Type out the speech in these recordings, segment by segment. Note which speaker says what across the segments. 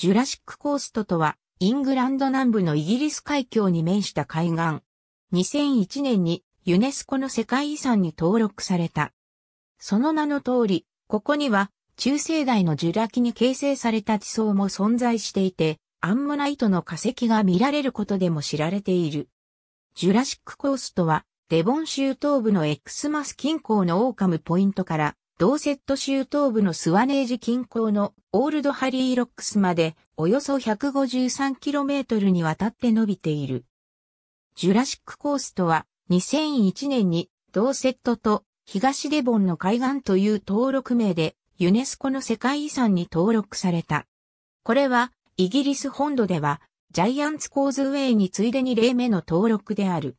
Speaker 1: ジュラシックコーストとは、イングランド南部のイギリス海峡に面した海岸。2001年にユネスコの世界遺産に登録された。その名の通り、ここには中世代のジュラ紀に形成された地層も存在していて、アンモナイトの化石が見られることでも知られている。ジュラシックコーストは、デボン州東部のエックスマス近郊のオーカムポイントから同セット州東部のスワネージ近郊のオールドハリーロックスまでおよそ 153km にわたって伸びている。ジュラシックコーストは2001年に同セットと東デボンの海岸という登録名でユネスコの世界遺産に登録された。これはイギリス本土ではジャイアンツコーズウェイに次いで2例目の登録である。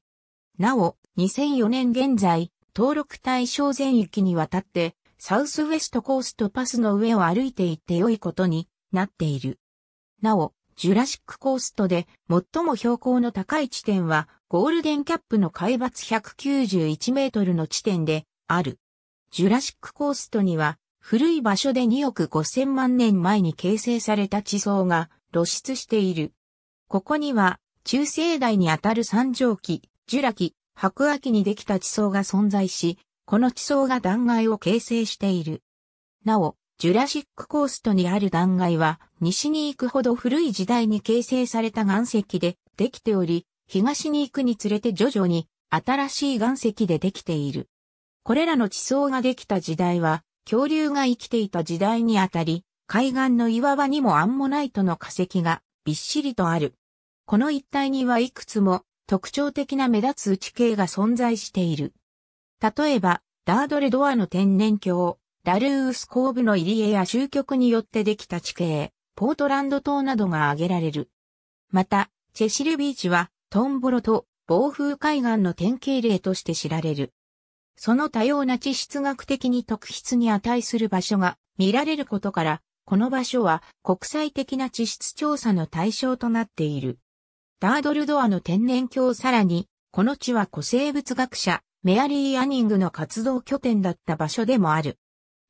Speaker 1: なお、2004年現在、登録対象全域にわたってサウスウェストコーストパスの上を歩いていって良いことになっている。なお、ジュラシックコーストで最も標高の高い地点はゴールデンキャップの海抜191メートルの地点である。ジュラシックコーストには古い場所で2億5000万年前に形成された地層が露出している。ここには中生代にあたる三畳紀、ジュラ紀、白亜紀にできた地層が存在し、この地層が断崖を形成している。なお、ジュラシックコーストにある断崖は、西に行くほど古い時代に形成された岩石でできており、東に行くにつれて徐々に新しい岩石でできている。これらの地層ができた時代は、恐竜が生きていた時代にあたり、海岸の岩場にもアンモナイトの化石がびっしりとある。この一帯にはいくつも特徴的な目立つ地形が存在している。例えば、ダードレドアの天然郷、ダルースコーの入り江や終局によってできた地形、ポートランド島などが挙げられる。また、チェシルビーチは、トンボロと暴風海岸の典型例として知られる。その多様な地質学的に特筆に値する場所が見られることから、この場所は国際的な地質調査の対象となっている。ダードルドアの天然郷さらに、この地は古生物学者、メアリー・アニングの活動拠点だった場所でもある。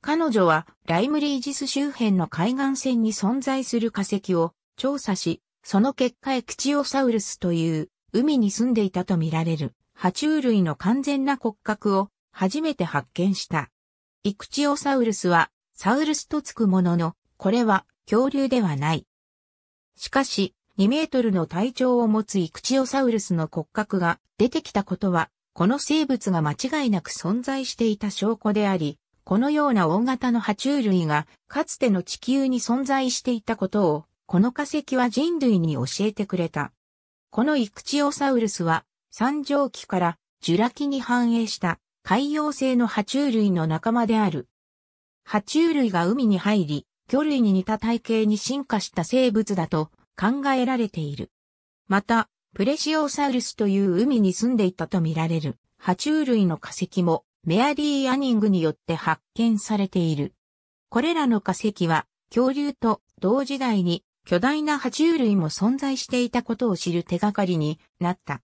Speaker 1: 彼女はライムリージス周辺の海岸線に存在する化石を調査し、その結果エクチオサウルスという海に住んでいたとみられる爬虫類の完全な骨格を初めて発見した。イクチオサウルスはサウルスとつくものの、これは恐竜ではない。しかし、2メートルの体長を持つイクチオサウルスの骨格が出てきたことはこの生物が間違いなく存在していた証拠であり、このような大型の爬虫類がかつての地球に存在していたことを、この化石は人類に教えてくれた。このイクチオサウルスは、三畳紀からジュラ紀に繁栄した海洋性の爬虫類の仲間である。爬虫類が海に入り、魚類に似た体型に進化した生物だと考えられている。また、プレシオサウルスという海に住んでいたとみられる、爬虫類の化石も、メアリー・アニングによって発見されている。これらの化石は、恐竜と同時代に巨大な爬虫類も存在していたことを知る手がかりになった。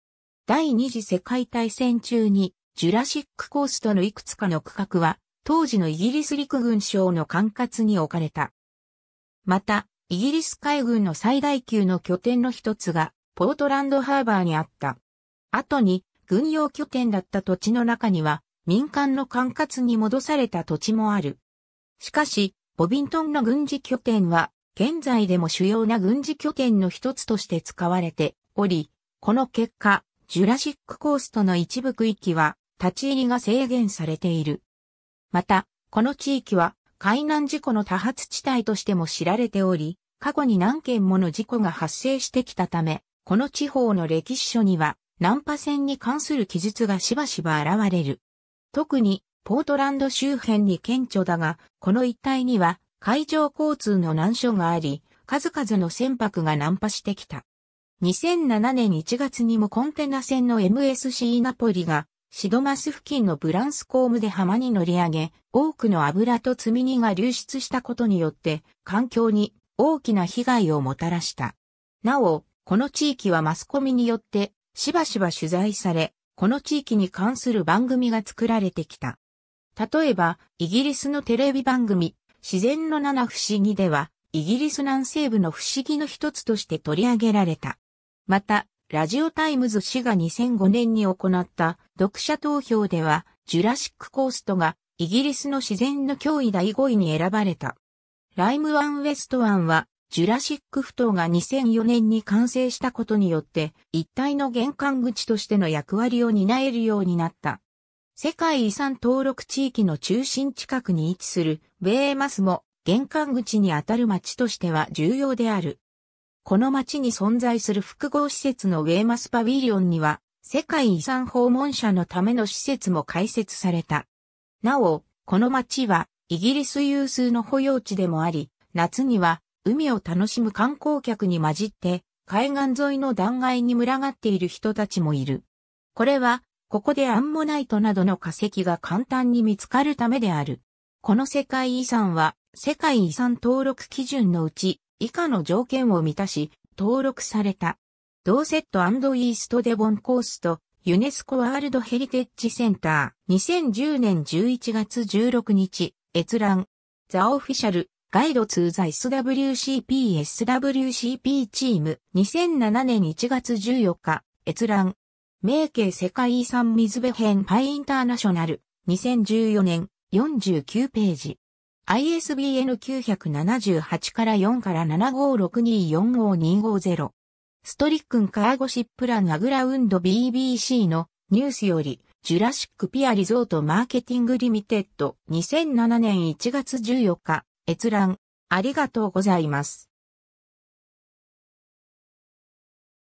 Speaker 1: 第二次世界大戦中に、ジュラシック・コーストのいくつかの区画は、当時のイギリス陸軍省の管轄に置かれた。また、イギリス海軍の最大級の拠点の一つが、ポートランドハーバーにあった。後に、軍用拠点だった土地の中には、民間の管轄に戻された土地もある。しかし、ボビントンの軍事拠点は、現在でも主要な軍事拠点の一つとして使われており、この結果、ジュラシックコーストの一部区域は、立ち入りが制限されている。また、この地域は、海難事故の多発地帯としても知られており、過去に何件もの事故が発生してきたため、この地方の歴史書には、難波船に関する記述がしばしば現れる。特に、ポートランド周辺に顕著だが、この一帯には海上交通の難所があり、数々の船舶が難破してきた。2007年1月にもコンテナ船の MSC ナポリがシドマス付近のブランスコームで浜に乗り上げ、多くの油と積み荷が流出したことによって、環境に大きな被害をもたらした。なお、この地域はマスコミによってしばしば取材され、この地域に関する番組が作られてきた。例えば、イギリスのテレビ番組、自然の七不思議では、イギリス南西部の不思議の一つとして取り上げられた。また、ラジオタイムズ氏が2005年に行った読者投票では、ジュラシックコーストがイギリスの自然の脅威第5位に選ばれた。ライムワンウェストワンはジュラシック埠頭が2004年に完成したことによって、一体の玄関口としての役割を担えるようになった。世界遺産登録地域の中心近くに位置するベーマスも玄関口にあたる町としては重要である。この町に存在する複合施設のウェーマスパビリオンには、世界遺産訪問者のための施設も開設された。なお、この町はイギリス有数の保養地でもあり、夏には海を楽しむ観光客に混じって、海岸沿いの断崖に群がっている人たちもいる。これは、ここでアンモナイトなどの化石が簡単に見つかるためである。この世界遺産は、世界遺産登録基準のうち、以下の条件を満たし、登録された。ドーセットイーストデボンコースト、ユネスコワールドヘリテッジセンター、2010年11月16日、閲覧。ザオフィシャル、ガイド通在 SWCP SWCP チーム2007年1月14日閲覧名家世界遺産水辺編パイインターナショナル2014年49ページ ISBN 978から4から756245250ストリックンカーゴシップランアグラウンド BBC のニュースよりジュラシックピアリゾートマーケティングリミテッド2007年1月14日閲覧、ありがとうございます。